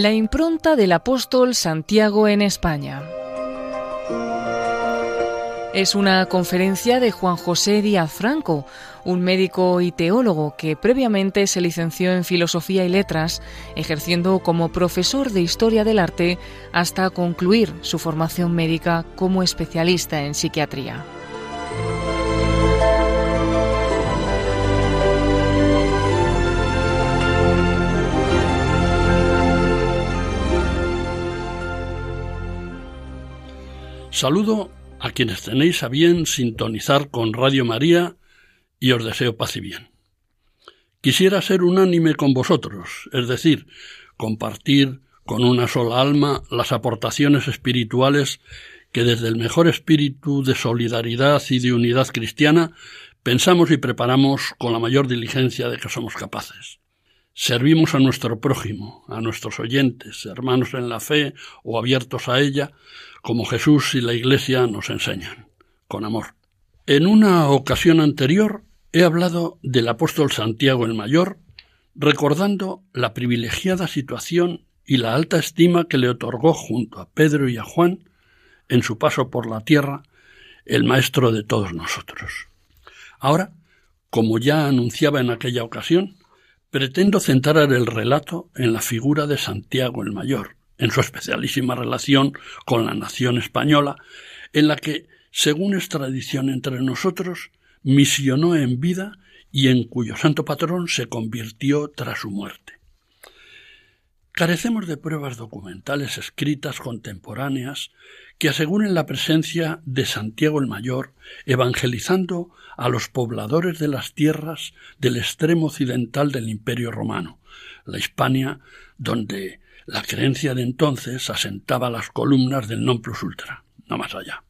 La impronta del apóstol Santiago en España. Es una conferencia de Juan José Díaz Franco, un médico y teólogo que previamente se licenció en Filosofía y Letras, ejerciendo como profesor de Historia del Arte hasta concluir su formación médica como especialista en psiquiatría. Saludo a quienes tenéis a bien sintonizar con Radio María y os deseo paz y bien. Quisiera ser unánime con vosotros, es decir, compartir con una sola alma las aportaciones espirituales que desde el mejor espíritu de solidaridad y de unidad cristiana pensamos y preparamos con la mayor diligencia de que somos capaces servimos a nuestro prójimo, a nuestros oyentes, hermanos en la fe o abiertos a ella, como Jesús y la Iglesia nos enseñan, con amor. En una ocasión anterior he hablado del apóstol Santiago el Mayor, recordando la privilegiada situación y la alta estima que le otorgó junto a Pedro y a Juan en su paso por la tierra el Maestro de todos nosotros. Ahora, como ya anunciaba en aquella ocasión, Pretendo centrar el relato en la figura de Santiago el Mayor, en su especialísima relación con la nación española, en la que, según es tradición entre nosotros, misionó en vida y en cuyo santo patrón se convirtió tras su muerte. Carecemos de pruebas documentales escritas contemporáneas que aseguren la presencia de Santiago el Mayor evangelizando a los pobladores de las tierras del extremo occidental del Imperio Romano, la Hispania, donde la creencia de entonces asentaba las columnas del non plus ultra, no más allá.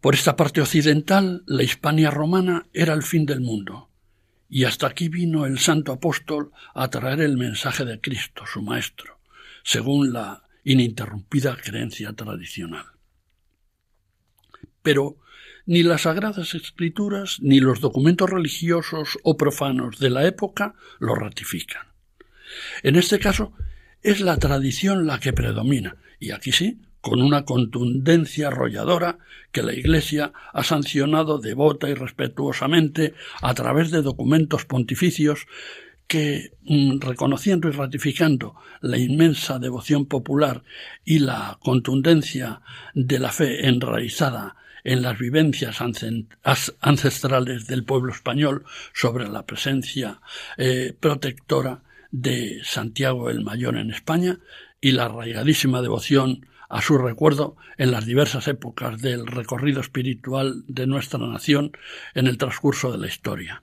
Por esta parte occidental, la Hispania romana era el fin del mundo, y hasta aquí vino el santo apóstol a traer el mensaje de Cristo, su Maestro, según la ininterrumpida creencia tradicional. Pero ni las sagradas escrituras ni los documentos religiosos o profanos de la época lo ratifican. En este caso, es la tradición la que predomina, y aquí sí, con una contundencia arrolladora que la Iglesia ha sancionado devota y respetuosamente a través de documentos pontificios que, mm, reconociendo y ratificando la inmensa devoción popular y la contundencia de la fe enraizada en las vivencias ancestrales del pueblo español sobre la presencia eh, protectora de Santiago el Mayor en España y la arraigadísima devoción a su recuerdo en las diversas épocas del recorrido espiritual de nuestra nación en el transcurso de la historia.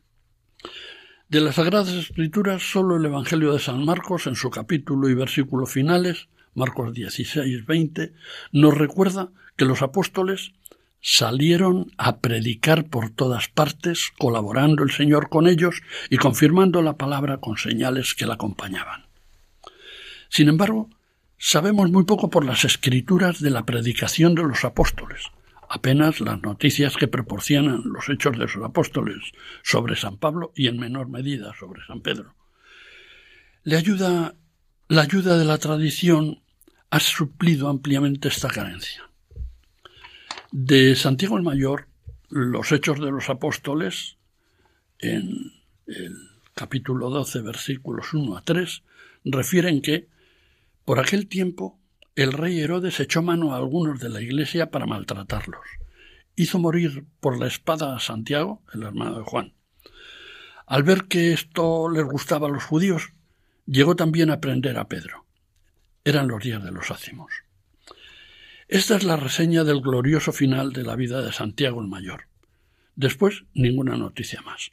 De las Sagradas Escrituras, solo el Evangelio de San Marcos, en su capítulo y versículo finales, Marcos 16, 20, nos recuerda que los apóstoles salieron a predicar por todas partes, colaborando el Señor con ellos y confirmando la palabra con señales que la acompañaban. Sin embargo, Sabemos muy poco por las escrituras de la predicación de los apóstoles. Apenas las noticias que proporcionan los hechos de los apóstoles sobre San Pablo y en menor medida sobre San Pedro. Le ayuda, la ayuda de la tradición ha suplido ampliamente esta carencia. De Santiago el Mayor, los hechos de los apóstoles, en el capítulo 12, versículos 1 a 3, refieren que por aquel tiempo, el rey Herodes echó mano a algunos de la iglesia para maltratarlos. Hizo morir por la espada a Santiago, el hermano de Juan. Al ver que esto les gustaba a los judíos, llegó también a prender a Pedro. Eran los días de los ácimos. Esta es la reseña del glorioso final de la vida de Santiago el Mayor. Después, ninguna noticia más.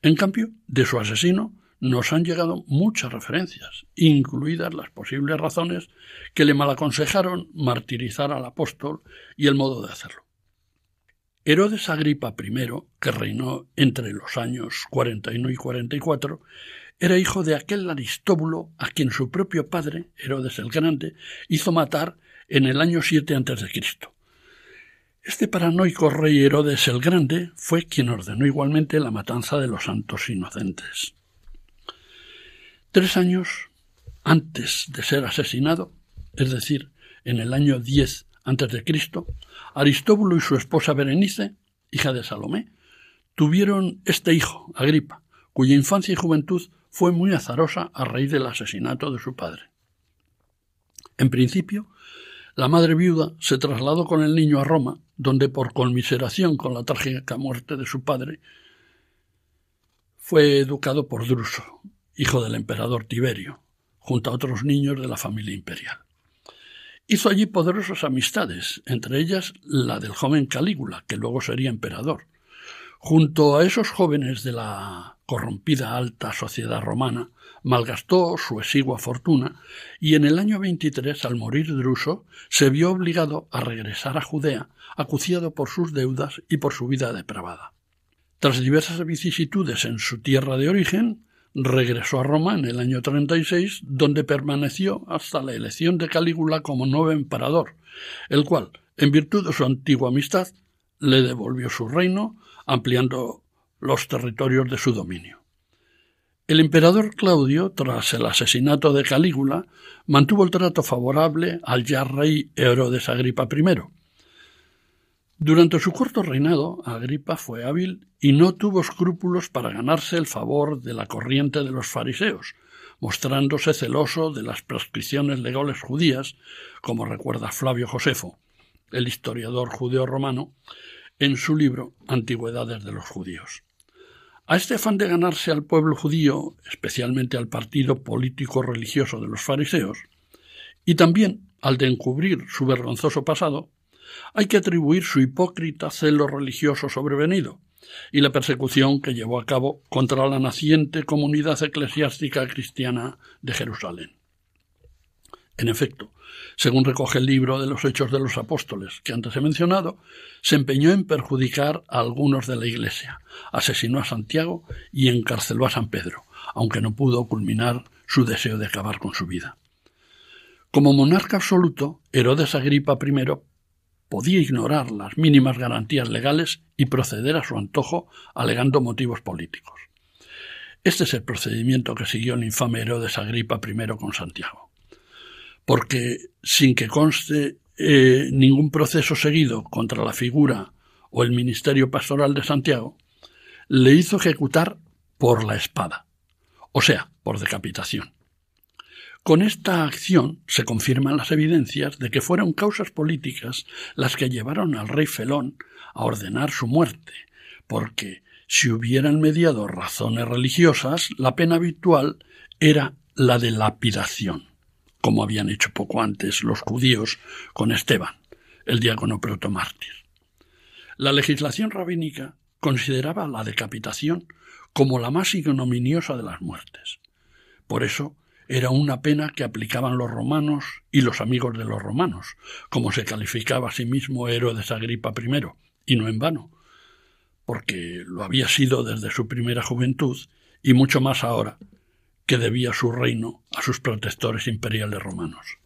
En cambio, de su asesino nos han llegado muchas referencias, incluidas las posibles razones que le malaconsejaron martirizar al apóstol y el modo de hacerlo. Herodes Agripa I, que reinó entre los años 41 y 44, era hijo de aquel Aristóbulo a quien su propio padre, Herodes el Grande, hizo matar en el año 7 a.C. Este paranoico rey Herodes el Grande fue quien ordenó igualmente la matanza de los santos inocentes. Tres años antes de ser asesinado, es decir, en el año 10 a.C., Aristóbulo y su esposa Berenice, hija de Salomé, tuvieron este hijo, Agripa, cuya infancia y juventud fue muy azarosa a raíz del asesinato de su padre. En principio, la madre viuda se trasladó con el niño a Roma, donde por conmiseración con la trágica muerte de su padre, fue educado por Druso, hijo del emperador Tiberio, junto a otros niños de la familia imperial. Hizo allí poderosas amistades, entre ellas la del joven Calígula, que luego sería emperador. Junto a esos jóvenes de la corrompida alta sociedad romana, malgastó su exigua fortuna y en el año 23, al morir Druso, se vio obligado a regresar a Judea, acuciado por sus deudas y por su vida depravada. Tras diversas vicisitudes en su tierra de origen, Regresó a Roma en el año 36, donde permaneció hasta la elección de Calígula como nuevo emperador, el cual, en virtud de su antigua amistad, le devolvió su reino, ampliando los territorios de su dominio. El emperador Claudio, tras el asesinato de Calígula, mantuvo el trato favorable al ya rey Herodes Agripa I, durante su corto reinado, Agripa fue hábil y no tuvo escrúpulos para ganarse el favor de la corriente de los fariseos, mostrándose celoso de las prescripciones legales judías, como recuerda Flavio Josefo, el historiador judeo romano, en su libro Antigüedades de los Judíos. A este afán de ganarse al pueblo judío, especialmente al partido político religioso de los fariseos, y también al de encubrir su vergonzoso pasado, hay que atribuir su hipócrita celo religioso sobrevenido y la persecución que llevó a cabo contra la naciente comunidad eclesiástica cristiana de Jerusalén. En efecto, según recoge el libro de los Hechos de los Apóstoles que antes he mencionado, se empeñó en perjudicar a algunos de la Iglesia, asesinó a Santiago y encarceló a San Pedro, aunque no pudo culminar su deseo de acabar con su vida. Como monarca absoluto, Herodes Agripa I podía ignorar las mínimas garantías legales y proceder a su antojo alegando motivos políticos. Este es el procedimiento que siguió el infame de Sagripa I con Santiago. Porque, sin que conste eh, ningún proceso seguido contra la figura o el ministerio pastoral de Santiago, le hizo ejecutar por la espada, o sea, por decapitación. Con esta acción se confirman las evidencias de que fueron causas políticas las que llevaron al rey Felón a ordenar su muerte, porque si hubieran mediado razones religiosas, la pena habitual era la de lapidación, como habían hecho poco antes los judíos con Esteban, el diácono protomártir. La legislación rabínica consideraba la decapitación como la más ignominiosa de las muertes. Por eso era una pena que aplicaban los romanos y los amigos de los romanos, como se calificaba a sí mismo Herodes Agripa I, y no en vano, porque lo había sido desde su primera juventud y mucho más ahora, que debía su reino a sus protectores imperiales romanos.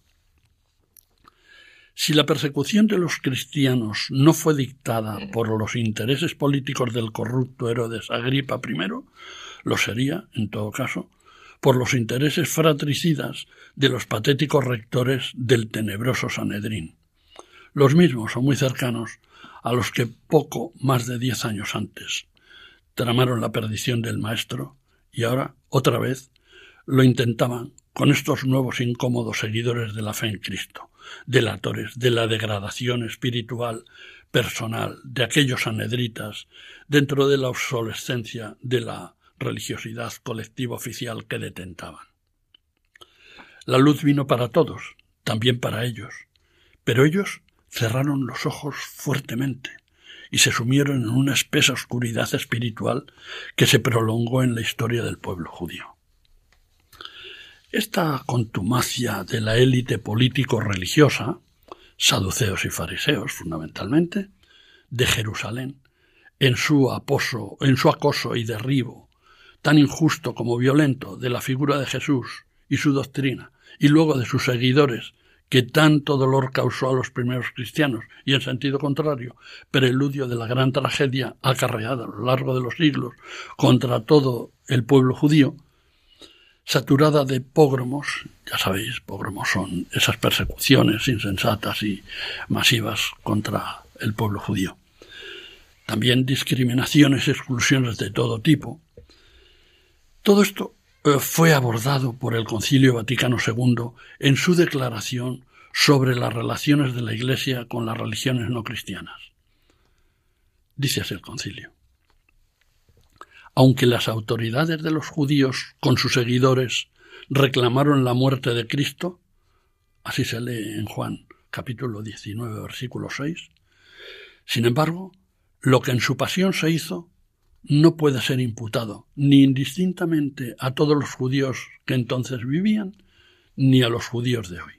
Si la persecución de los cristianos no fue dictada por los intereses políticos del corrupto Herodes Agripa I, lo sería, en todo caso, por los intereses fratricidas de los patéticos rectores del tenebroso Sanedrín, los mismos son muy cercanos a los que poco más de diez años antes tramaron la perdición del maestro y ahora, otra vez, lo intentaban con estos nuevos incómodos seguidores de la fe en Cristo, delatores de la degradación espiritual personal de aquellos Sanedritas dentro de la obsolescencia de la religiosidad colectiva oficial que detentaban. La luz vino para todos, también para ellos, pero ellos cerraron los ojos fuertemente y se sumieron en una espesa oscuridad espiritual que se prolongó en la historia del pueblo judío. Esta contumacia de la élite político-religiosa, saduceos y fariseos fundamentalmente, de Jerusalén, en su, aposo, en su acoso y derribo tan injusto como violento de la figura de Jesús y su doctrina, y luego de sus seguidores, que tanto dolor causó a los primeros cristianos, y en sentido contrario, preludio de la gran tragedia acarreada a lo largo de los siglos contra todo el pueblo judío, saturada de pogromos, ya sabéis, pogromos son esas persecuciones insensatas y masivas contra el pueblo judío. También discriminaciones y exclusiones de todo tipo, todo esto eh, fue abordado por el Concilio Vaticano II en su declaración sobre las relaciones de la Iglesia con las religiones no cristianas. Dice así el concilio. Aunque las autoridades de los judíos con sus seguidores reclamaron la muerte de Cristo, así se lee en Juan capítulo 19 versículo 6, sin embargo, lo que en su pasión se hizo no puede ser imputado ni indistintamente a todos los judíos que entonces vivían, ni a los judíos de hoy.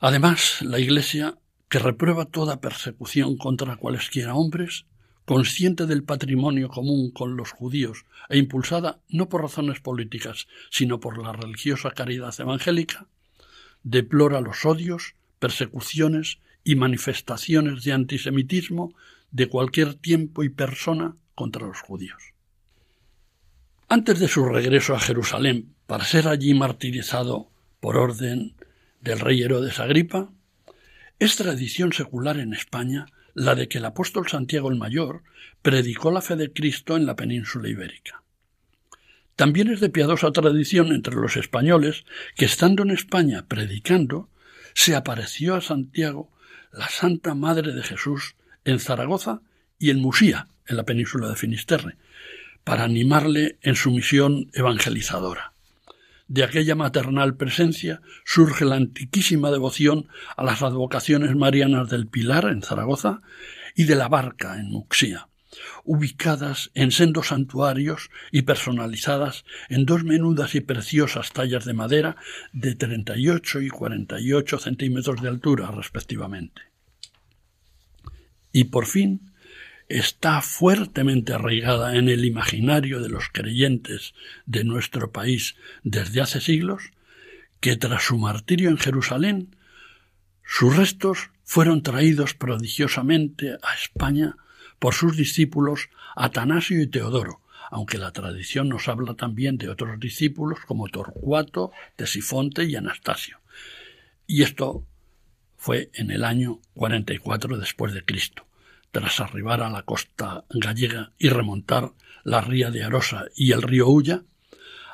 Además, la Iglesia, que reprueba toda persecución contra cualesquiera hombres, consciente del patrimonio común con los judíos e impulsada no por razones políticas, sino por la religiosa caridad evangélica, deplora los odios, persecuciones y manifestaciones de antisemitismo de cualquier tiempo y persona contra los judíos. Antes de su regreso a Jerusalén para ser allí martirizado por orden del rey Herodes Agripa, es tradición secular en España la de que el apóstol Santiago el Mayor predicó la fe de Cristo en la península ibérica. También es de piadosa tradición entre los españoles que estando en España predicando, se apareció a Santiago la Santa Madre de Jesús en Zaragoza y en Musía, en la península de Finisterre, para animarle en su misión evangelizadora. De aquella maternal presencia surge la antiquísima devoción a las advocaciones marianas del Pilar en Zaragoza y de la Barca en Muxía, ubicadas en sendos santuarios y personalizadas en dos menudas y preciosas tallas de madera de 38 y 48 centímetros de altura respectivamente y por fin está fuertemente arraigada en el imaginario de los creyentes de nuestro país desde hace siglos, que tras su martirio en Jerusalén, sus restos fueron traídos prodigiosamente a España por sus discípulos Atanasio y Teodoro, aunque la tradición nos habla también de otros discípulos como Torcuato, Tesifonte y Anastasio. Y esto fue en el año 44 después de Cristo, tras arribar a la costa gallega y remontar la ría de Arosa y el río Ulla,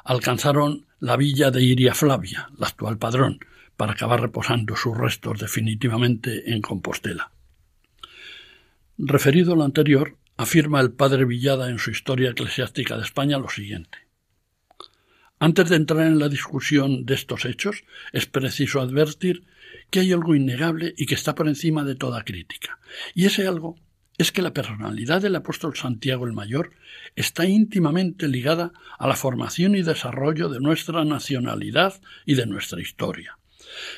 alcanzaron la villa de Iria Flavia, la actual Padrón, para acabar reposando sus restos definitivamente en Compostela. Referido a lo anterior, afirma el padre Villada en su Historia Eclesiástica de España lo siguiente. Antes de entrar en la discusión de estos hechos, es preciso advertir que hay algo innegable y que está por encima de toda crítica. Y ese algo es que la personalidad del apóstol Santiago el Mayor está íntimamente ligada a la formación y desarrollo de nuestra nacionalidad y de nuestra historia.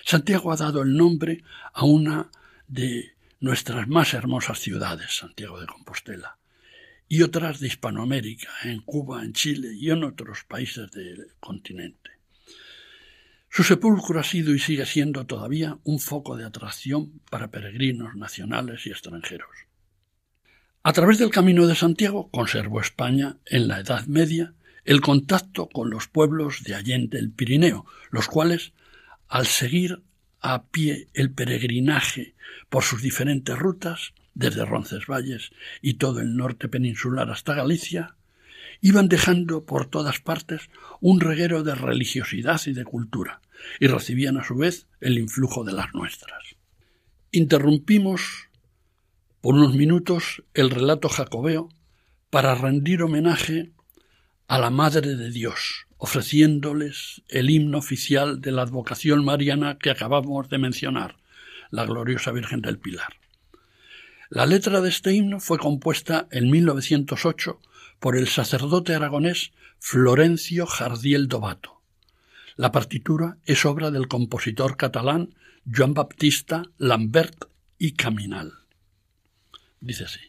Santiago ha dado el nombre a una de nuestras más hermosas ciudades, Santiago de Compostela, y otras de Hispanoamérica, en Cuba, en Chile y en otros países del continente. Su sepulcro ha sido y sigue siendo todavía un foco de atracción para peregrinos nacionales y extranjeros. A través del Camino de Santiago conservó España, en la Edad Media, el contacto con los pueblos de Allende el Pirineo, los cuales, al seguir a pie el peregrinaje por sus diferentes rutas, desde Roncesvalles y todo el norte peninsular hasta Galicia, iban dejando por todas partes un reguero de religiosidad y de cultura, y recibían a su vez el influjo de las nuestras. Interrumpimos por unos minutos el relato jacobeo para rendir homenaje a la Madre de Dios, ofreciéndoles el himno oficial de la advocación mariana que acabamos de mencionar, la gloriosa Virgen del Pilar. La letra de este himno fue compuesta en 1908 por el sacerdote aragonés Florencio Jardiel Dobato. La partitura es obra del compositor catalán Joan Baptista Lambert y Caminal. Dice así.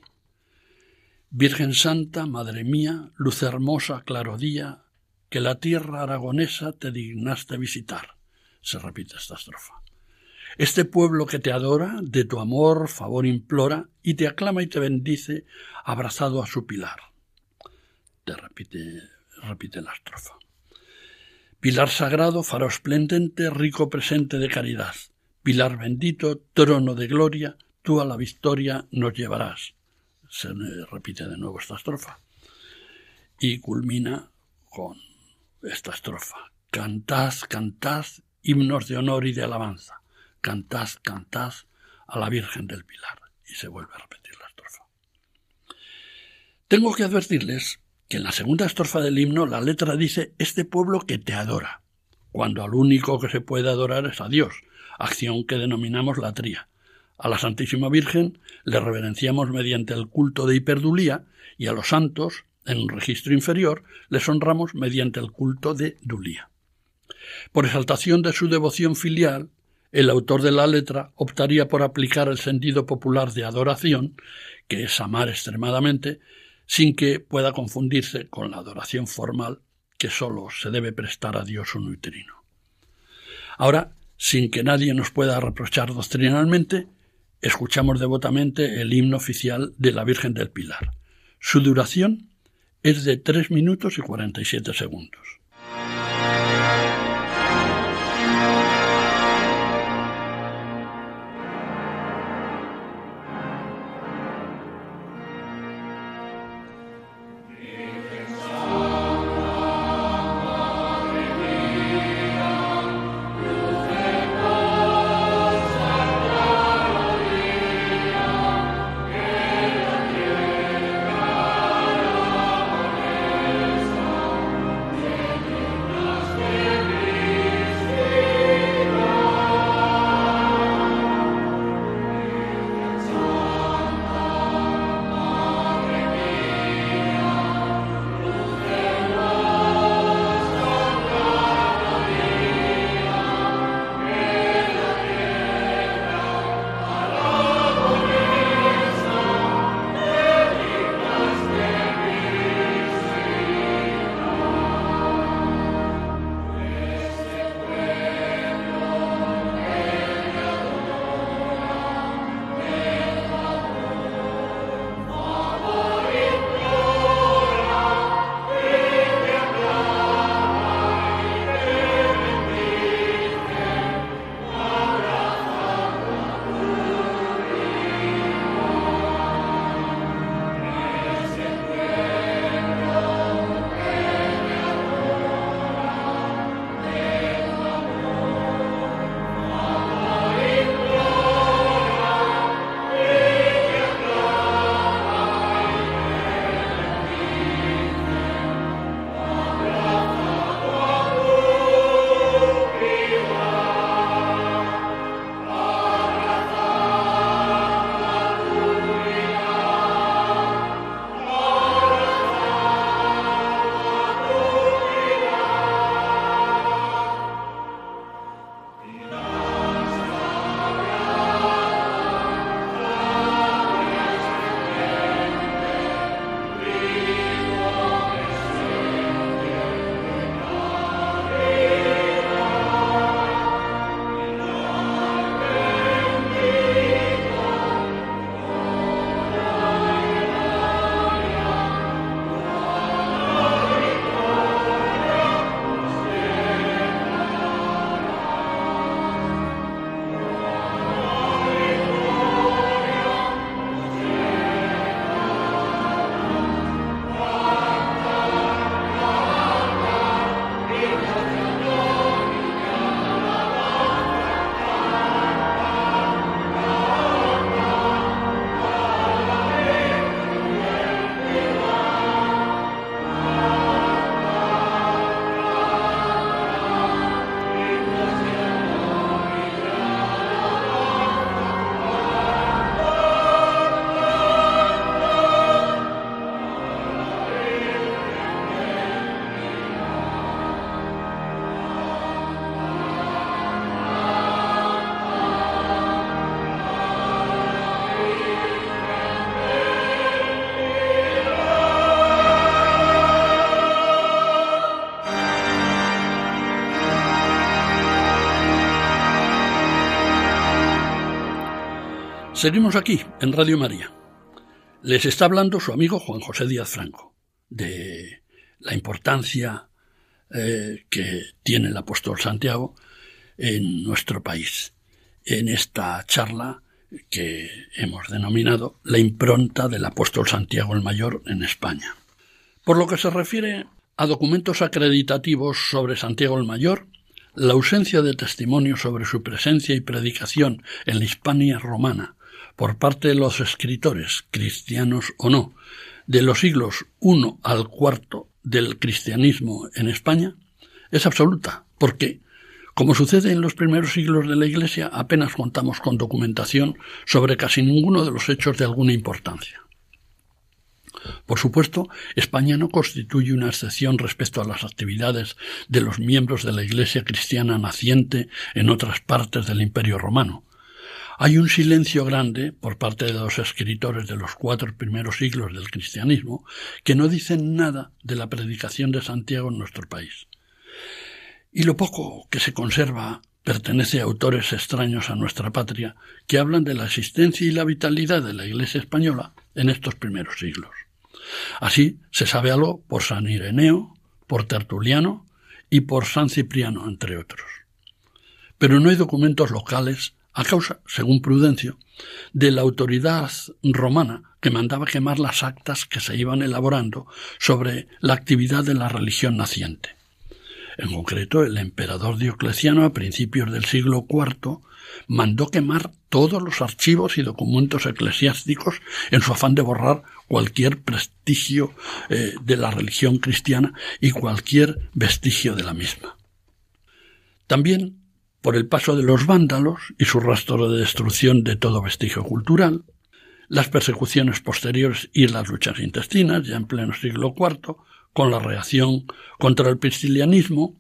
Virgen Santa, Madre mía, luz hermosa, claro día, que la tierra aragonesa te dignaste visitar. Se repite esta estrofa. Este pueblo que te adora, de tu amor favor implora, y te aclama y te bendice, abrazado a su pilar repite, repite la estrofa. Pilar sagrado, faro esplendente, rico presente de caridad. Pilar bendito, trono de gloria, tú a la victoria nos llevarás. Se repite de nuevo esta estrofa. Y culmina con esta estrofa. Cantad, cantad, himnos de honor y de alabanza. Cantad, cantad a la Virgen del Pilar. Y se vuelve a repetir la estrofa. Tengo que advertirles que en la segunda estrofa del himno la letra dice este pueblo que te adora, cuando al único que se puede adorar es a Dios, acción que denominamos la tría. A la Santísima Virgen le reverenciamos mediante el culto de hiperdulía y a los santos, en un registro inferior, les honramos mediante el culto de dulía. Por exaltación de su devoción filial, el autor de la letra optaría por aplicar el sentido popular de adoración, que es amar extremadamente, sin que pueda confundirse con la adoración formal que solo se debe prestar a Dios neutrino. Ahora, sin que nadie nos pueda reprochar doctrinalmente, escuchamos devotamente el himno oficial de la Virgen del Pilar. Su duración es de tres minutos y cuarenta y siete segundos. Seguimos aquí, en Radio María. Les está hablando su amigo Juan José Díaz Franco, de la importancia eh, que tiene el apóstol Santiago en nuestro país, en esta charla que hemos denominado la impronta del apóstol Santiago el Mayor en España. Por lo que se refiere a documentos acreditativos sobre Santiago el Mayor, la ausencia de testimonio sobre su presencia y predicación en la Hispania romana por parte de los escritores, cristianos o no, de los siglos I al IV del cristianismo en España es absoluta, porque, como sucede en los primeros siglos de la Iglesia, apenas contamos con documentación sobre casi ninguno de los hechos de alguna importancia. Por supuesto, España no constituye una excepción respecto a las actividades de los miembros de la Iglesia cristiana naciente en otras partes del Imperio romano, hay un silencio grande por parte de los escritores de los cuatro primeros siglos del cristianismo que no dicen nada de la predicación de Santiago en nuestro país. Y lo poco que se conserva pertenece a autores extraños a nuestra patria que hablan de la existencia y la vitalidad de la Iglesia española en estos primeros siglos. Así se sabe algo por San Ireneo, por Tertuliano y por San Cipriano, entre otros. Pero no hay documentos locales a causa, según Prudencio, de la autoridad romana que mandaba quemar las actas que se iban elaborando sobre la actividad de la religión naciente. En concreto, el emperador Diocleciano a principios del siglo IV mandó quemar todos los archivos y documentos eclesiásticos en su afán de borrar cualquier prestigio eh, de la religión cristiana y cualquier vestigio de la misma. También por el paso de los vándalos y su rastro de destrucción de todo vestigio cultural, las persecuciones posteriores y las luchas intestinas, ya en pleno siglo IV, con la reacción contra el pristilianismo,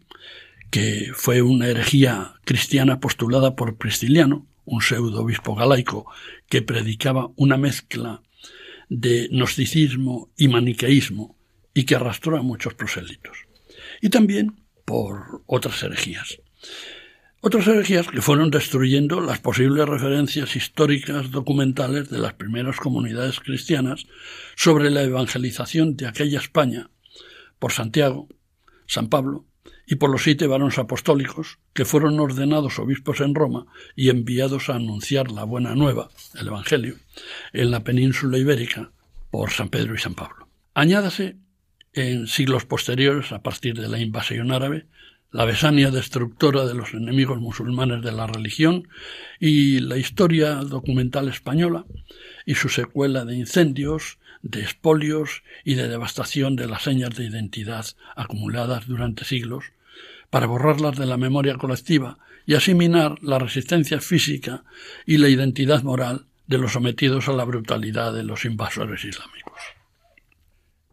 que fue una herejía cristiana postulada por Pristiliano, un pseudo obispo galaico que predicaba una mezcla de gnosticismo y maniqueísmo y que arrastró a muchos prosélitos. Y también por otras herejías. Otras herejías que fueron destruyendo las posibles referencias históricas documentales de las primeras comunidades cristianas sobre la evangelización de aquella España por Santiago, San Pablo y por los siete varones apostólicos que fueron ordenados obispos en Roma y enviados a anunciar la buena nueva, el Evangelio, en la península ibérica por San Pedro y San Pablo. Añádase en siglos posteriores, a partir de la invasión árabe, la besania destructora de los enemigos musulmanes de la religión y la historia documental española y su secuela de incendios, de espolios y de devastación de las señas de identidad acumuladas durante siglos, para borrarlas de la memoria colectiva y asimilar la resistencia física y la identidad moral de los sometidos a la brutalidad de los invasores islámicos.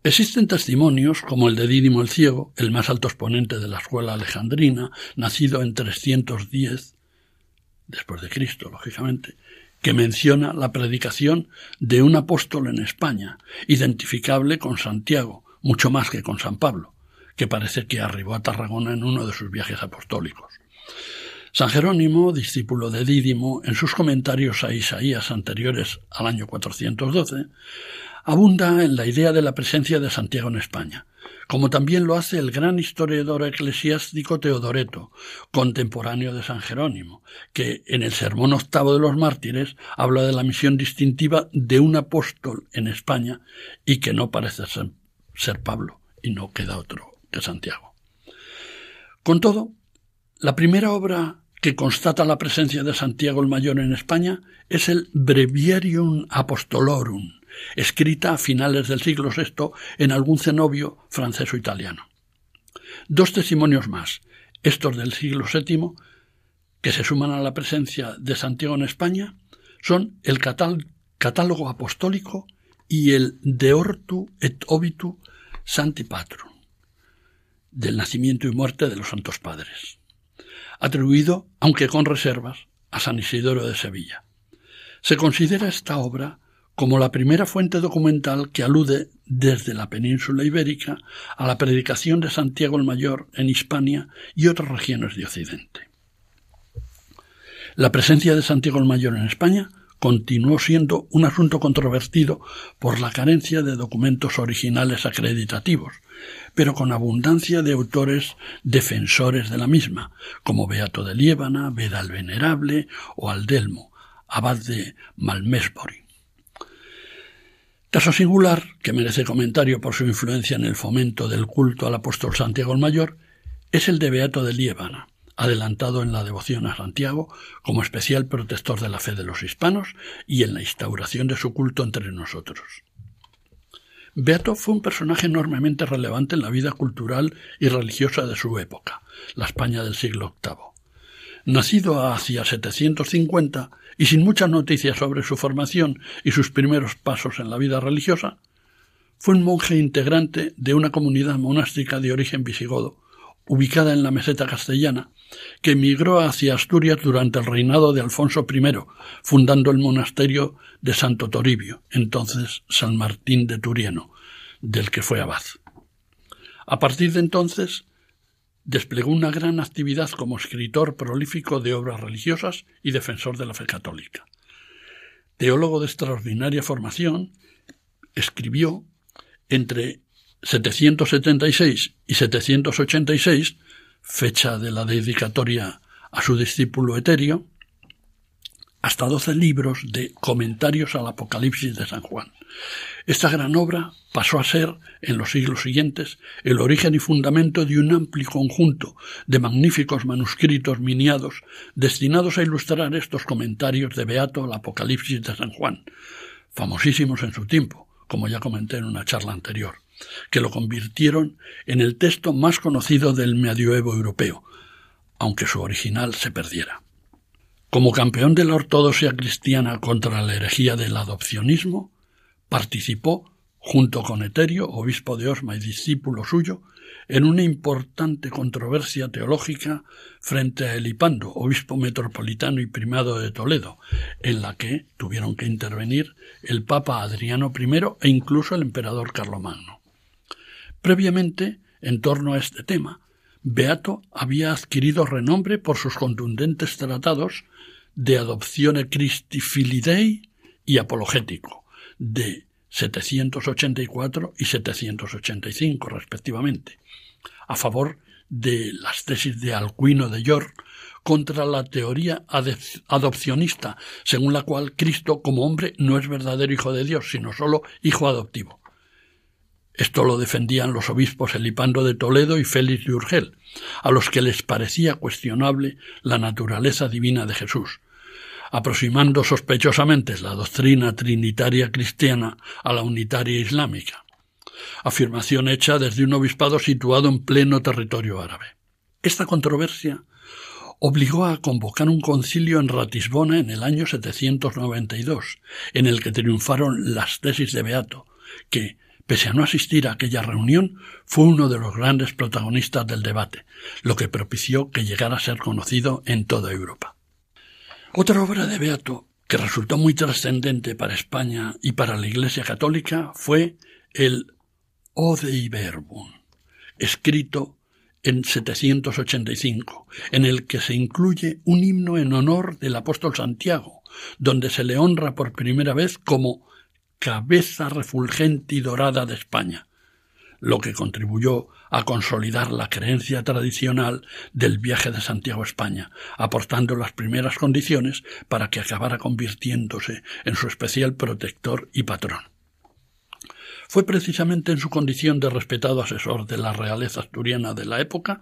Existen testimonios como el de Dídimo el Ciego, el más alto exponente de la escuela alejandrina, nacido en 310 después de Cristo, lógicamente, que menciona la predicación de un apóstol en España, identificable con Santiago, mucho más que con San Pablo, que parece que arribó a Tarragona en uno de sus viajes apostólicos. San Jerónimo, discípulo de Dídimo, en sus comentarios a Isaías anteriores al año 412, abunda en la idea de la presencia de Santiago en España, como también lo hace el gran historiador eclesiástico Teodoreto, contemporáneo de San Jerónimo, que en el Sermón Octavo de los Mártires habla de la misión distintiva de un apóstol en España y que no parece ser, ser Pablo, y no queda otro que Santiago. Con todo, la primera obra que constata la presencia de Santiago el Mayor en España es el Breviarium Apostolorum, escrita a finales del siglo VI en algún cenobio francés o italiano. Dos testimonios más, estos del siglo VII, que se suman a la presencia de Santiago en España, son el catálogo apostólico y el De Ortu et Obitu Santi Patrum, del nacimiento y muerte de los Santos Padres, atribuido, aunque con reservas, a San Isidoro de Sevilla. Se considera esta obra como la primera fuente documental que alude desde la península ibérica a la predicación de Santiago el Mayor en Hispania y otras regiones de Occidente. La presencia de Santiago el Mayor en España continuó siendo un asunto controvertido por la carencia de documentos originales acreditativos, pero con abundancia de autores defensores de la misma, como Beato de Liébana, Veda el Venerable o Aldelmo, abad de Malmesbury. Caso singular, que merece comentario por su influencia en el fomento del culto al apóstol Santiago el Mayor, es el de Beato de Liébana, adelantado en la devoción a Santiago como especial protector de la fe de los hispanos y en la instauración de su culto entre nosotros. Beato fue un personaje enormemente relevante en la vida cultural y religiosa de su época, la España del siglo VIII. Nacido hacia 750 y sin muchas noticias sobre su formación y sus primeros pasos en la vida religiosa, fue un monje integrante de una comunidad monástica de origen visigodo, ubicada en la meseta castellana, que emigró hacia Asturias durante el reinado de Alfonso I, fundando el monasterio de Santo Toribio, entonces San Martín de Turieno, del que fue abad. A partir de entonces, Desplegó una gran actividad como escritor prolífico de obras religiosas y defensor de la fe católica. Teólogo de extraordinaria formación, escribió entre 776 y 786, fecha de la dedicatoria a su discípulo Eterio, hasta doce libros de comentarios al Apocalipsis de San Juan. Esta gran obra pasó a ser, en los siglos siguientes, el origen y fundamento de un amplio conjunto de magníficos manuscritos miniados destinados a ilustrar estos comentarios de Beato al Apocalipsis de San Juan, famosísimos en su tiempo, como ya comenté en una charla anterior, que lo convirtieron en el texto más conocido del medioevo europeo, aunque su original se perdiera. Como campeón de la ortodoxia cristiana contra la herejía del adopcionismo, Participó, junto con Eterio, obispo de Osma y discípulo suyo, en una importante controversia teológica frente a Elipando, obispo metropolitano y primado de Toledo, en la que tuvieron que intervenir el Papa Adriano I e incluso el emperador Carlomagno. Previamente, en torno a este tema, Beato había adquirido renombre por sus contundentes tratados de adopción Christi y Apologético, de 784 y 785 respectivamente, a favor de las tesis de Alcuino de York contra la teoría adopcionista, según la cual Cristo como hombre no es verdadero hijo de Dios, sino solo hijo adoptivo. Esto lo defendían los obispos Elipando de Toledo y Félix de Urgel, a los que les parecía cuestionable la naturaleza divina de Jesús, aproximando sospechosamente la doctrina trinitaria cristiana a la unitaria islámica, afirmación hecha desde un obispado situado en pleno territorio árabe. Esta controversia obligó a convocar un concilio en Ratisbona en el año 792, en el que triunfaron las tesis de Beato, que, pese a no asistir a aquella reunión, fue uno de los grandes protagonistas del debate, lo que propició que llegara a ser conocido en toda Europa. Otra obra de Beato que resultó muy trascendente para España y para la Iglesia Católica fue el Ode Verbum, escrito en 785, en el que se incluye un himno en honor del apóstol Santiago, donde se le honra por primera vez como cabeza refulgente y dorada de España, lo que contribuyó a consolidar la creencia tradicional del viaje de Santiago a España, aportando las primeras condiciones para que acabara convirtiéndose en su especial protector y patrón. Fue precisamente en su condición de respetado asesor de la realeza asturiana de la época,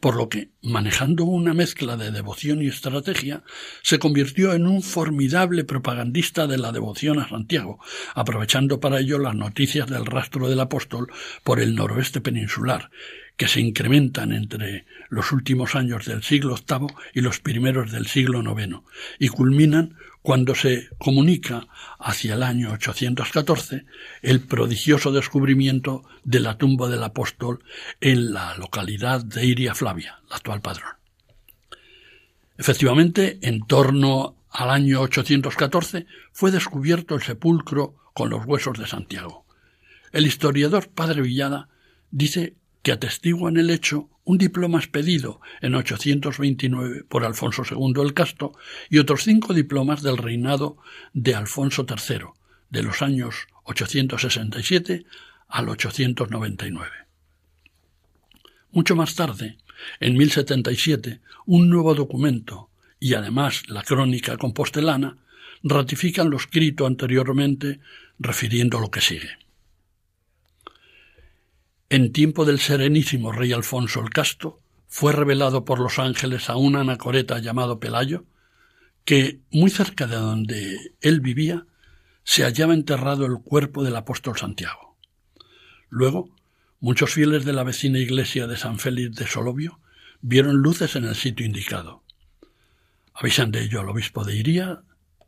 por lo que, manejando una mezcla de devoción y estrategia, se convirtió en un formidable propagandista de la devoción a Santiago, aprovechando para ello las noticias del rastro del apóstol por el noroeste peninsular, que se incrementan entre los últimos años del siglo VIII y los primeros del siglo IX, y culminan cuando se comunica hacia el año 814 el prodigioso descubrimiento de la tumba del apóstol en la localidad de Iria Flavia, la actual padrón. Efectivamente, en torno al año 814 fue descubierto el sepulcro con los huesos de Santiago. El historiador Padre Villada dice que atestiguan el hecho un diploma expedido en 829 por Alfonso II el Casto y otros cinco diplomas del reinado de Alfonso III, de los años 867 al 899. Mucho más tarde, en 1077, un nuevo documento, y además la crónica compostelana, ratifican lo escrito anteriormente refiriendo lo que sigue. En tiempo del serenísimo rey Alfonso el Casto, fue revelado por los ángeles a un anacoreta llamado Pelayo, que, muy cerca de donde él vivía, se hallaba enterrado el cuerpo del apóstol Santiago. Luego, muchos fieles de la vecina iglesia de San Félix de Solovio vieron luces en el sitio indicado. Avisan de ello al obispo de Iría,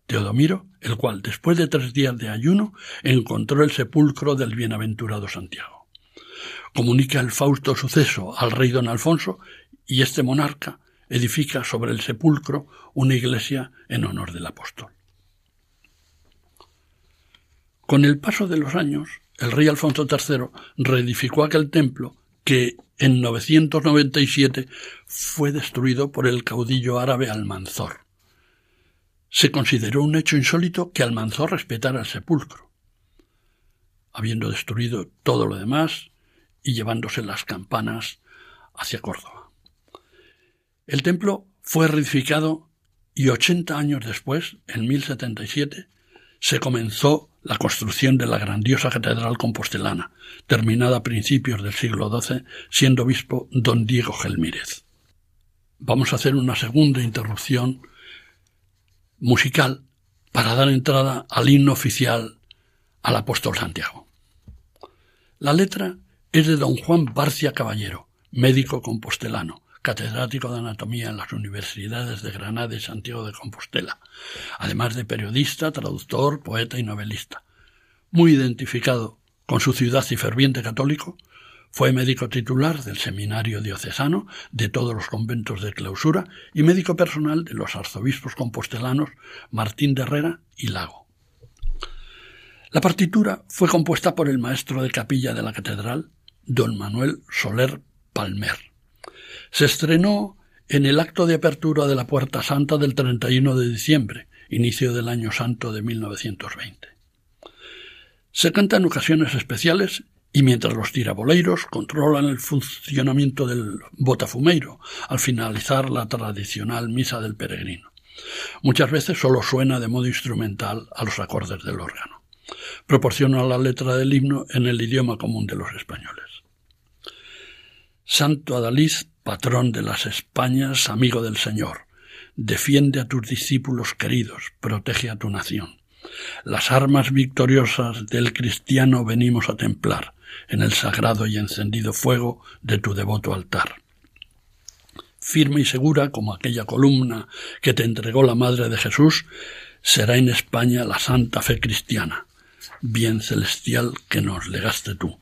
Teodomiro, el cual, después de tres días de ayuno, encontró el sepulcro del bienaventurado Santiago comunica el fausto suceso al rey don Alfonso y este monarca edifica sobre el sepulcro una iglesia en honor del apóstol. Con el paso de los años, el rey Alfonso III reedificó aquel templo que en 997 fue destruido por el caudillo árabe Almanzor. Se consideró un hecho insólito que Almanzor respetara el sepulcro. Habiendo destruido todo lo demás, y llevándose las campanas hacia Córdoba. El templo fue reedificado y 80 años después, en 1077, se comenzó la construcción de la grandiosa catedral compostelana, terminada a principios del siglo XII, siendo obispo don Diego Gelmírez. Vamos a hacer una segunda interrupción musical para dar entrada al himno oficial al apóstol Santiago. La letra es de don Juan Barcia Caballero, médico compostelano, catedrático de anatomía en las universidades de Granada y Santiago de Compostela, además de periodista, traductor, poeta y novelista. Muy identificado con su ciudad y ferviente católico, fue médico titular del Seminario Diocesano, de todos los conventos de clausura y médico personal de los arzobispos compostelanos Martín de Herrera y Lago. La partitura fue compuesta por el maestro de capilla de la catedral, don Manuel Soler Palmer. Se estrenó en el acto de apertura de la Puerta Santa del 31 de diciembre, inicio del año santo de 1920. Se canta en ocasiones especiales y mientras los tiraboleiros controlan el funcionamiento del botafumeiro al finalizar la tradicional misa del peregrino. Muchas veces solo suena de modo instrumental a los acordes del órgano. Proporciona la letra del himno en el idioma común de los españoles. Santo Adalid, patrón de las Españas, amigo del Señor, defiende a tus discípulos queridos, protege a tu nación. Las armas victoriosas del cristiano venimos a templar en el sagrado y encendido fuego de tu devoto altar firme y segura como aquella columna que te entregó la Madre de Jesús, será en España la santa fe cristiana, bien celestial que nos legaste tú.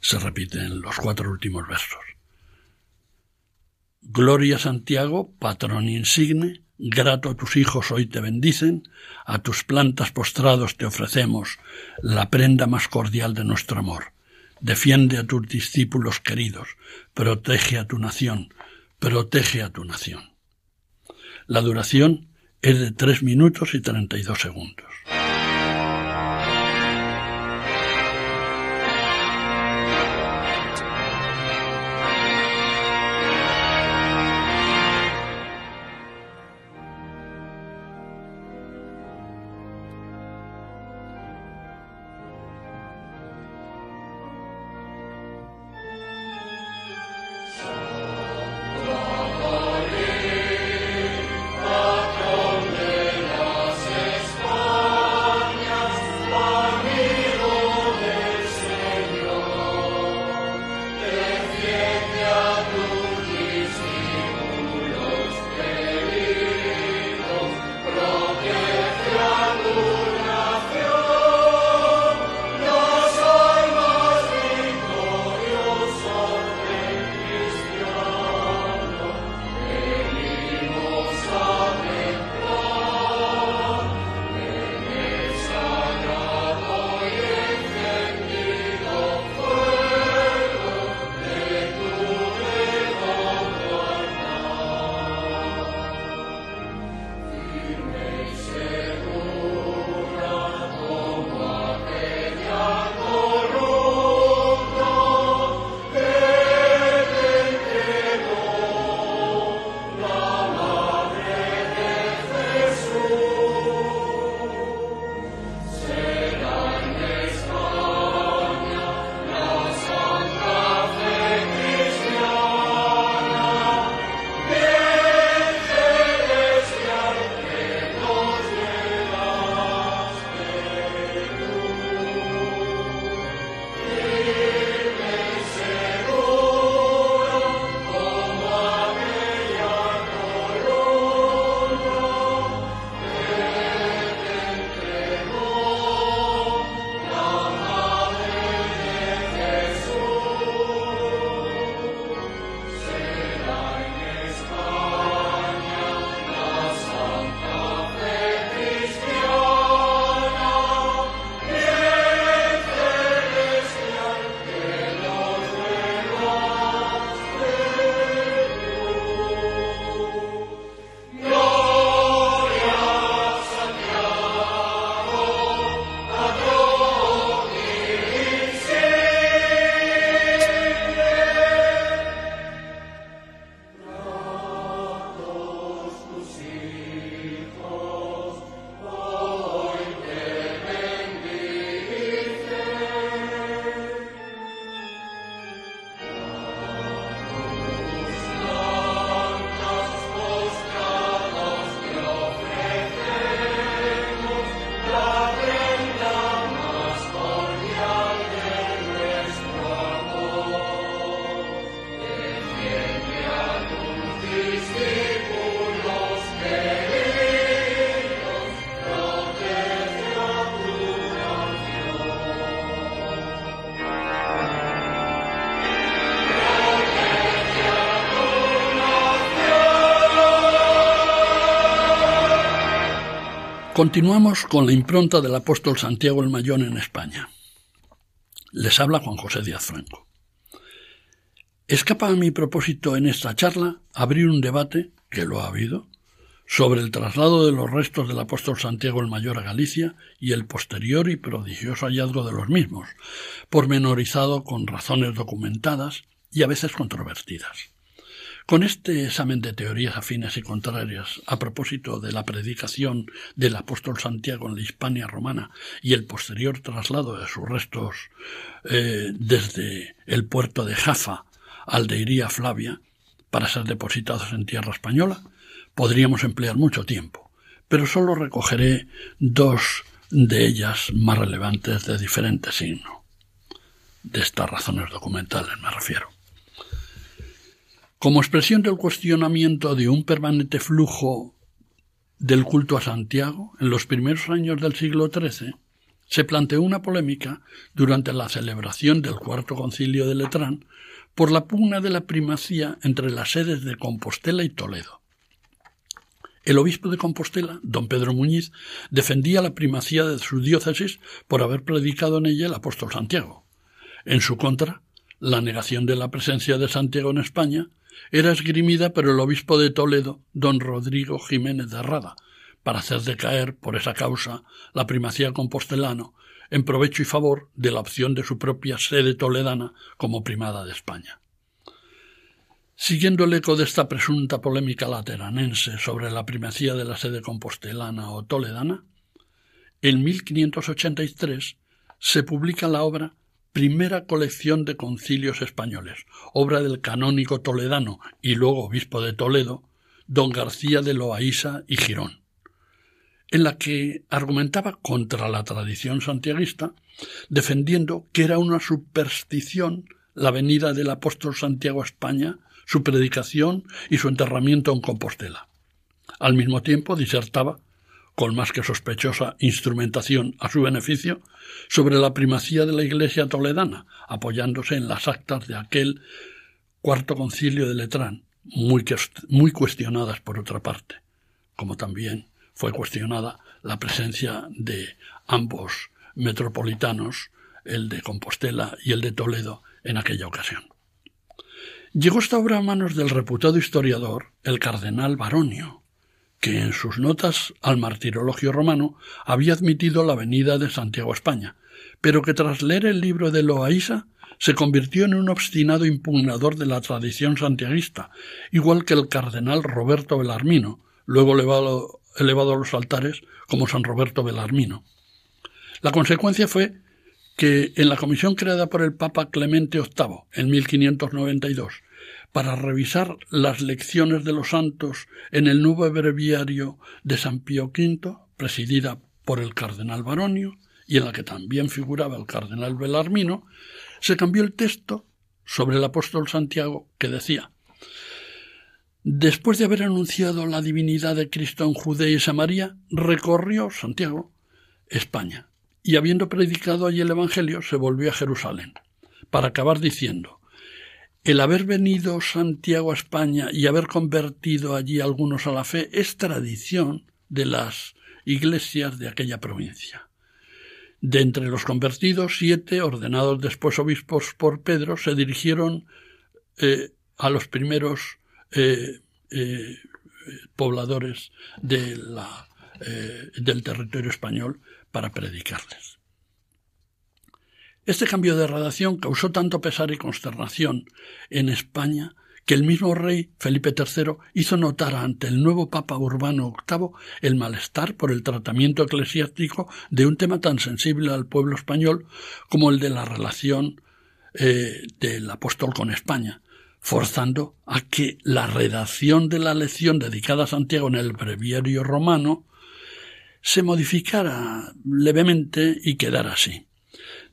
Se repite en los cuatro últimos versos. Gloria Santiago, patrón insigne, grato a tus hijos hoy te bendicen, a tus plantas postrados te ofrecemos la prenda más cordial de nuestro amor. Defiende a tus discípulos queridos, protege a tu nación, protege a tu nación. La duración es de tres minutos y treinta y dos segundos. Continuamos con la impronta del apóstol Santiago el Mayor en España. Les habla Juan José Díaz Franco. Escapa a mi propósito en esta charla abrir un debate, que lo ha habido, sobre el traslado de los restos del apóstol Santiago el Mayor a Galicia y el posterior y prodigioso hallazgo de los mismos, pormenorizado con razones documentadas y a veces controvertidas. Con este examen de teorías afines y contrarias a propósito de la predicación del apóstol Santiago en la Hispania romana y el posterior traslado de sus restos eh, desde el puerto de Jaffa al de Iría Flavia para ser depositados en tierra española, podríamos emplear mucho tiempo, pero solo recogeré dos de ellas más relevantes de diferente signo. De estas razones documentales me refiero. Como expresión del cuestionamiento de un permanente flujo del culto a Santiago, en los primeros años del siglo XIII, se planteó una polémica durante la celebración del Cuarto Concilio de Letrán por la pugna de la primacía entre las sedes de Compostela y Toledo. El obispo de Compostela, don Pedro Muñiz, defendía la primacía de su diócesis por haber predicado en ella el apóstol Santiago. En su contra, la negación de la presencia de Santiago en España era esgrimida por el obispo de Toledo, don Rodrigo Jiménez de Rada, para hacer decaer, por esa causa, la primacía compostelano, en provecho y favor de la opción de su propia sede toledana como primada de España. Siguiendo el eco de esta presunta polémica lateranense sobre la primacía de la sede compostelana o toledana, en 1583 se publica la obra primera colección de concilios españoles, obra del canónico toledano y luego obispo de Toledo, don García de Loaísa y Girón, en la que argumentaba contra la tradición santiaguista, defendiendo que era una superstición la venida del apóstol Santiago a España, su predicación y su enterramiento en Compostela. Al mismo tiempo disertaba con más que sospechosa instrumentación a su beneficio, sobre la primacía de la Iglesia toledana, apoyándose en las actas de aquel cuarto concilio de Letrán, muy, muy cuestionadas por otra parte, como también fue cuestionada la presencia de ambos metropolitanos, el de Compostela y el de Toledo, en aquella ocasión. Llegó esta obra a manos del reputado historiador, el cardenal Baronio, que en sus notas al martirologio romano había admitido la venida de Santiago a España, pero que tras leer el libro de Loaísa se convirtió en un obstinado impugnador de la tradición santiaguista, igual que el cardenal Roberto Belarmino, luego elevado, a los altares como San Roberto Belarmino. La consecuencia fue que en la comisión creada por el Papa Clemente VIII en 1592 para revisar las lecciones de los santos en el nuevo breviario de San Pío V, presidida por el cardenal Baronio, y en la que también figuraba el cardenal Belarmino, se cambió el texto sobre el apóstol Santiago que decía Después de haber anunciado la divinidad de Cristo en Judea y Samaria, recorrió Santiago España, y habiendo predicado allí el Evangelio, se volvió a Jerusalén, para acabar diciendo el haber venido Santiago a España y haber convertido allí algunos a la fe es tradición de las iglesias de aquella provincia. De entre los convertidos, siete, ordenados después obispos por Pedro, se dirigieron eh, a los primeros eh, eh, pobladores del territorio español para predicarles. Este cambio de redacción causó tanto pesar y consternación en España que el mismo rey Felipe III hizo notar ante el nuevo Papa Urbano VIII el malestar por el tratamiento eclesiástico de un tema tan sensible al pueblo español como el de la relación eh, del apóstol con España, forzando a que la redacción de la lección dedicada a Santiago en el breviario romano se modificara levemente y quedara así.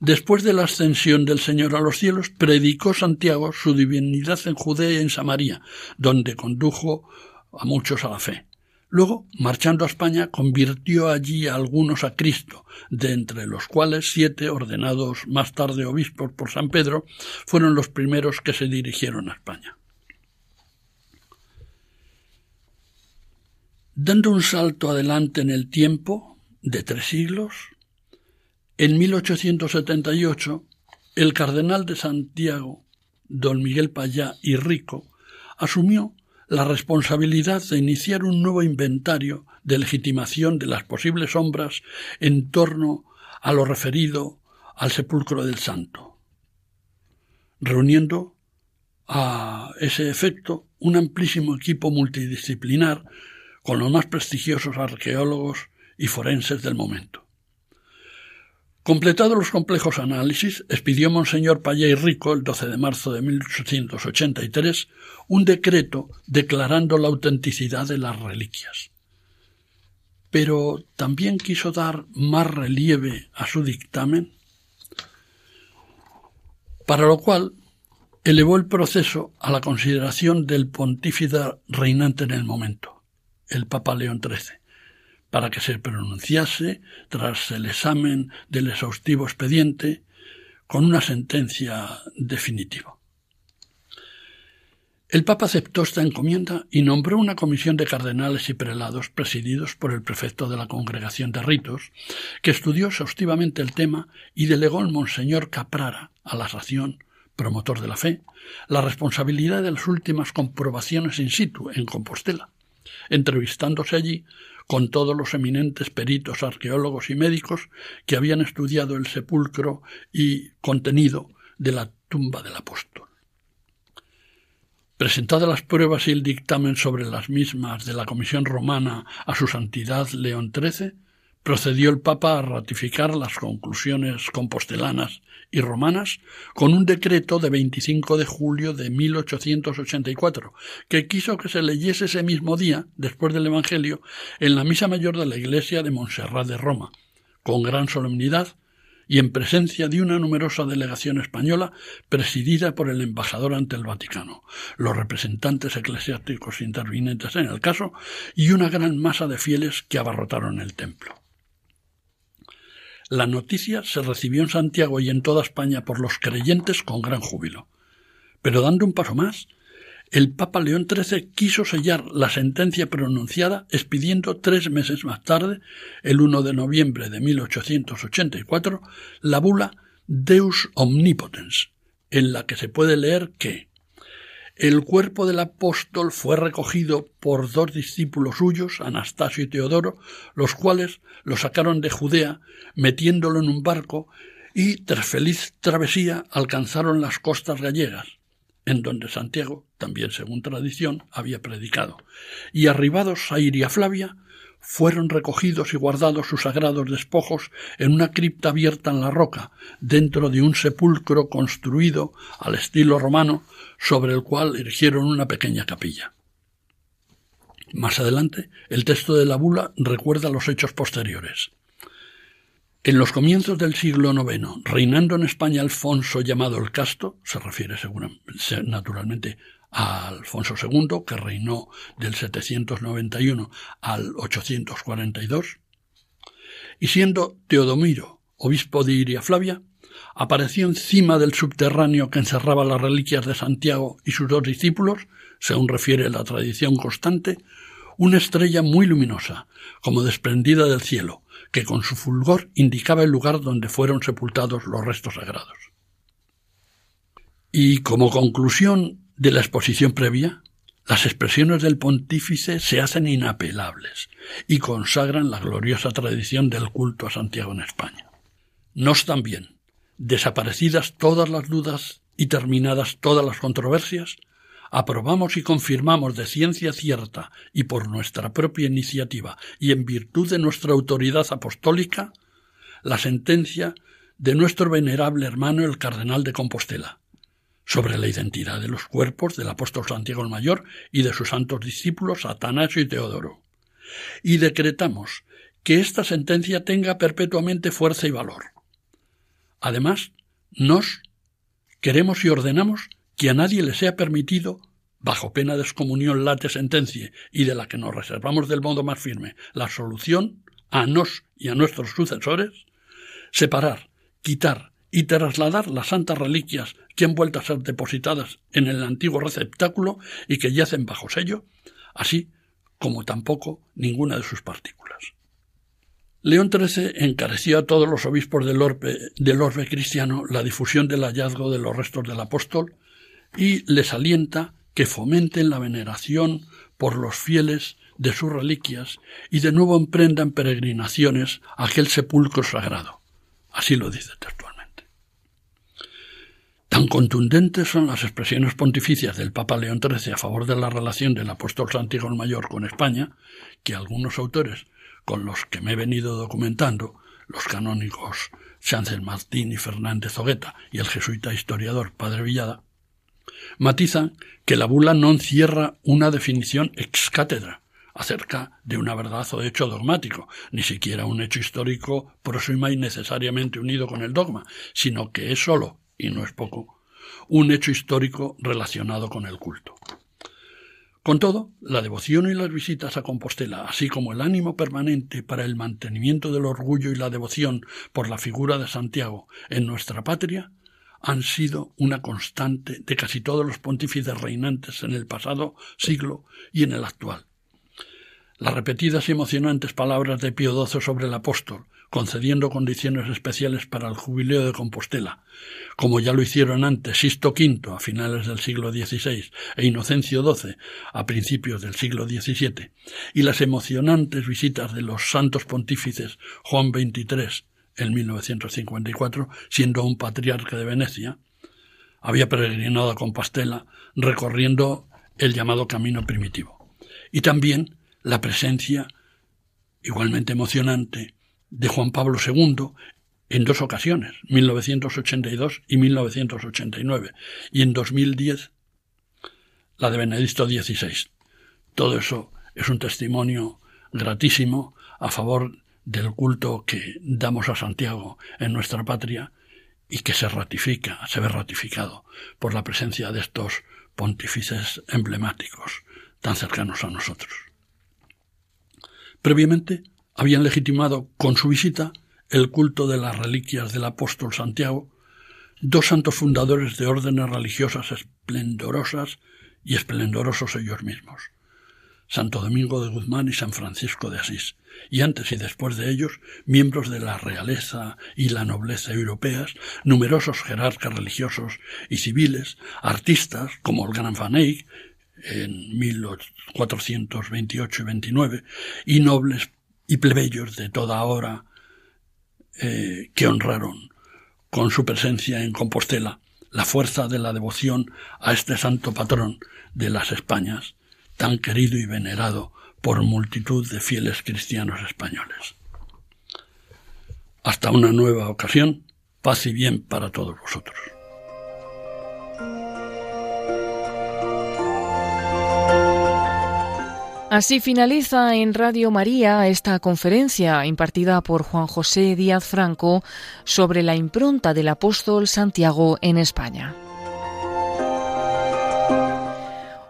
Después de la ascensión del Señor a los cielos, predicó Santiago su divinidad en Judea y en Samaria, donde condujo a muchos a la fe. Luego, marchando a España, convirtió allí a algunos a Cristo, de entre los cuales siete, ordenados más tarde obispos por San Pedro, fueron los primeros que se dirigieron a España. Dando un salto adelante en el tiempo, de tres siglos, en 1878, el cardenal de Santiago, don Miguel Payá y Rico, asumió la responsabilidad de iniciar un nuevo inventario de legitimación de las posibles sombras en torno a lo referido al sepulcro del santo, reuniendo a ese efecto un amplísimo equipo multidisciplinar con los más prestigiosos arqueólogos y forenses del momento. Completados los complejos análisis, expidió Monseñor Pallay Rico, el 12 de marzo de 1883, un decreto declarando la autenticidad de las reliquias. Pero también quiso dar más relieve a su dictamen, para lo cual elevó el proceso a la consideración del pontífice reinante en el momento, el Papa León XIII para que se pronunciase, tras el examen del exhaustivo expediente, con una sentencia definitiva. El Papa aceptó esta encomienda y nombró una comisión de cardenales y prelados presididos por el prefecto de la Congregación de Ritos, que estudió exhaustivamente el tema y delegó al Monseñor Caprara, a la ración, promotor de la fe, la responsabilidad de las últimas comprobaciones in situ en Compostela, entrevistándose allí con todos los eminentes peritos, arqueólogos y médicos que habían estudiado el sepulcro y contenido de la tumba del apóstol. Presentadas las pruebas y el dictamen sobre las mismas de la Comisión Romana a su Santidad León XIII, procedió el Papa a ratificar las conclusiones compostelanas y romanas con un decreto de 25 de julio de 1884, que quiso que se leyese ese mismo día, después del Evangelio, en la Misa Mayor de la Iglesia de Montserrat de Roma, con gran solemnidad y en presencia de una numerosa delegación española presidida por el embajador ante el Vaticano, los representantes eclesiásticos intervinientes en el caso y una gran masa de fieles que abarrotaron el templo. La noticia se recibió en Santiago y en toda España por los creyentes con gran júbilo. Pero dando un paso más, el Papa León XIII quiso sellar la sentencia pronunciada expidiendo tres meses más tarde, el 1 de noviembre de 1884, la bula Deus Omnipotens, en la que se puede leer que el cuerpo del apóstol fue recogido por dos discípulos suyos, Anastasio y Teodoro, los cuales lo sacaron de Judea, metiéndolo en un barco, y tras feliz travesía alcanzaron las costas gallegas, en donde Santiago, también según tradición, había predicado, y arribados a Iria Flavia, fueron recogidos y guardados sus sagrados despojos en una cripta abierta en la roca, dentro de un sepulcro construido al estilo romano, sobre el cual erigieron una pequeña capilla. Más adelante, el texto de la bula recuerda los hechos posteriores. En los comienzos del siglo IX, reinando en España Alfonso llamado el Casto, se refiere según naturalmente a Alfonso II, que reinó del 791 al 842, y siendo Teodomiro obispo de Iria Flavia, apareció encima del subterráneo que encerraba las reliquias de Santiago y sus dos discípulos, según refiere la tradición constante, una estrella muy luminosa, como desprendida del cielo, que con su fulgor indicaba el lugar donde fueron sepultados los restos sagrados. Y como conclusión de la exposición previa, las expresiones del pontífice se hacen inapelables y consagran la gloriosa tradición del culto a Santiago en España. Nos también, desaparecidas todas las dudas y terminadas todas las controversias, aprobamos y confirmamos de ciencia cierta y por nuestra propia iniciativa y en virtud de nuestra autoridad apostólica la sentencia de nuestro venerable hermano el cardenal de Compostela, sobre la identidad de los cuerpos del apóstol Santiago el Mayor y de sus santos discípulos Atanasio y Teodoro. Y decretamos que esta sentencia tenga perpetuamente fuerza y valor. Además, nos queremos y ordenamos que a nadie le sea permitido, bajo pena de excomunión late sentencia y de la que nos reservamos del modo más firme la solución, a nos y a nuestros sucesores, separar, quitar y trasladar las santas reliquias que han vuelto a ser depositadas en el antiguo receptáculo y que yacen bajo sello, así como tampoco ninguna de sus partículas. León XIII encareció a todos los obispos del orbe, cristiano la difusión del hallazgo de los restos del apóstol y les alienta que fomenten la veneración por los fieles de sus reliquias y de nuevo emprendan peregrinaciones a aquel sepulcro sagrado. Así lo dice textual. Tan contundentes son las expresiones pontificias del Papa León XIII a favor de la relación del apóstol Santiago el Mayor con España, que algunos autores con los que me he venido documentando, los canónigos Sánchez Martín y Fernández Zogueta y el jesuita historiador Padre Villada, matizan que la bula no encierra una definición ex cátedra acerca de una verdad o hecho dogmático, ni siquiera un hecho histórico próxima y necesariamente unido con el dogma, sino que es sólo y no es poco, un hecho histórico relacionado con el culto. Con todo, la devoción y las visitas a Compostela, así como el ánimo permanente para el mantenimiento del orgullo y la devoción por la figura de Santiago en nuestra patria, han sido una constante de casi todos los pontífices reinantes en el pasado siglo y en el actual. Las repetidas y emocionantes palabras de Pío XII sobre el apóstol concediendo condiciones especiales para el jubileo de Compostela, como ya lo hicieron antes Sisto V a finales del siglo XVI e Inocencio XII a principios del siglo XVII, y las emocionantes visitas de los santos pontífices Juan XXIII en 1954, siendo un patriarca de Venecia, había peregrinado a Compostela recorriendo el llamado camino primitivo. Y también la presencia, igualmente emocionante, de Juan Pablo II en dos ocasiones, 1982 y 1989, y en 2010 la de Benedicto XVI. Todo eso es un testimonio gratísimo a favor del culto que damos a Santiago en nuestra patria y que se ratifica, se ve ratificado por la presencia de estos pontífices emblemáticos tan cercanos a nosotros. Previamente habían legitimado con su visita el culto de las reliquias del apóstol Santiago, dos santos fundadores de órdenes religiosas esplendorosas y esplendorosos ellos mismos, Santo Domingo de Guzmán y San Francisco de Asís, y antes y después de ellos, miembros de la realeza y la nobleza europeas, numerosos jerarcas religiosos y civiles, artistas como el gran Van Eyck en 1428 y 29, y nobles y plebeyos de toda hora eh, que honraron con su presencia en Compostela la fuerza de la devoción a este santo patrón de las Españas, tan querido y venerado por multitud de fieles cristianos españoles. Hasta una nueva ocasión, paz y bien para todos vosotros. Así finaliza en Radio María esta conferencia impartida por Juan José Díaz Franco sobre la impronta del apóstol Santiago en España.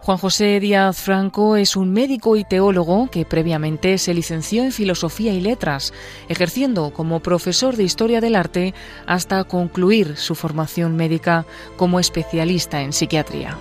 Juan José Díaz Franco es un médico y teólogo que previamente se licenció en Filosofía y Letras, ejerciendo como profesor de Historia del Arte hasta concluir su formación médica como especialista en psiquiatría.